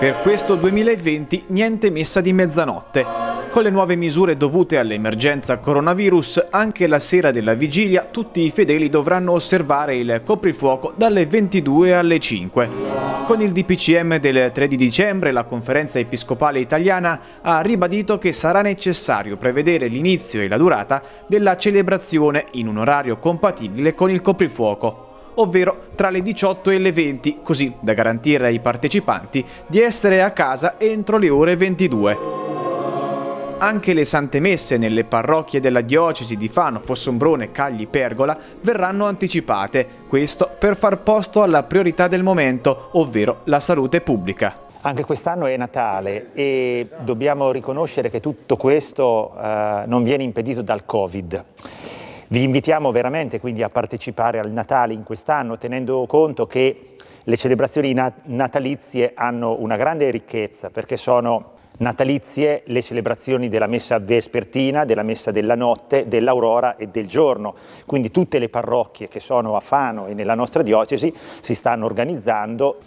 Per questo 2020 niente messa di mezzanotte. Con le nuove misure dovute all'emergenza coronavirus, anche la sera della vigilia tutti i fedeli dovranno osservare il coprifuoco dalle 22 alle 5. Con il DPCM del 3 di dicembre la conferenza episcopale italiana ha ribadito che sarà necessario prevedere l'inizio e la durata della celebrazione in un orario compatibile con il coprifuoco ovvero tra le 18 e le 20, così da garantire ai partecipanti di essere a casa entro le ore 22 anche le sante messe nelle parrocchie della diocesi di Fano, Fossombrone, Cagli, Pergola verranno anticipate, questo per far posto alla priorità del momento, ovvero la salute pubblica. Anche quest'anno è Natale e dobbiamo riconoscere che tutto questo eh, non viene impedito dal Covid. Vi invitiamo veramente quindi a partecipare al Natale in quest'anno, tenendo conto che le celebrazioni natalizie hanno una grande ricchezza perché sono natalizie le celebrazioni della messa vespertina, della messa della notte, dell'aurora e del giorno. Quindi tutte le parrocchie che sono a Fano e nella nostra diocesi si stanno organizzando.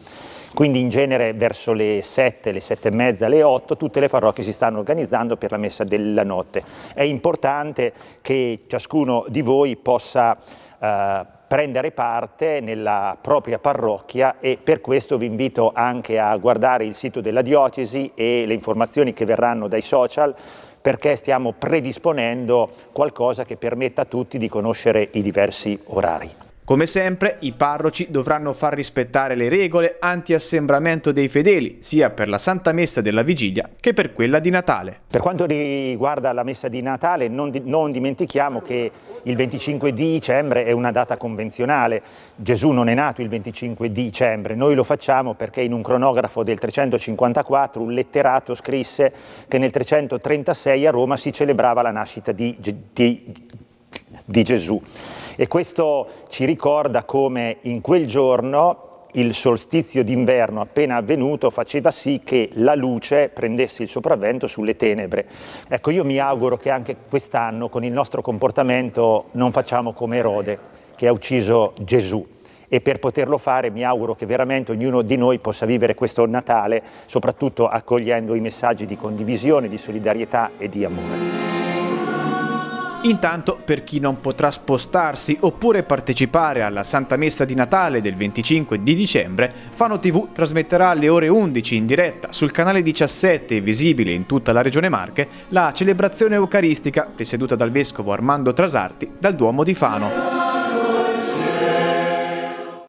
Quindi in genere verso le 7, le 7 e mezza, le 8 tutte le parrocchie si stanno organizzando per la messa della notte. È importante che ciascuno di voi possa eh, prendere parte nella propria parrocchia e per questo vi invito anche a guardare il sito della diocesi e le informazioni che verranno dai social perché stiamo predisponendo qualcosa che permetta a tutti di conoscere i diversi orari. Come sempre, i parroci dovranno far rispettare le regole anti-assembramento dei fedeli, sia per la Santa Messa della Vigilia che per quella di Natale. Per quanto riguarda la Messa di Natale, non, di non dimentichiamo che il 25 dicembre è una data convenzionale. Gesù non è nato il 25 dicembre, noi lo facciamo perché in un cronografo del 354 un letterato scrisse che nel 336 a Roma si celebrava la nascita di, di di Gesù. E questo ci ricorda come in quel giorno il solstizio d'inverno appena avvenuto faceva sì che la luce prendesse il sopravvento sulle tenebre. Ecco, io mi auguro che anche quest'anno con il nostro comportamento non facciamo come Erode, che ha ucciso Gesù. E per poterlo fare mi auguro che veramente ognuno di noi possa vivere questo Natale, soprattutto accogliendo i messaggi di condivisione, di solidarietà e di amore. Intanto, per chi non potrà spostarsi oppure partecipare alla Santa Messa di Natale del 25 di dicembre, Fano TV trasmetterà alle ore 11 in diretta sul canale 17, visibile in tutta la regione Marche, la celebrazione eucaristica presieduta dal vescovo Armando Trasarti dal Duomo di Fano.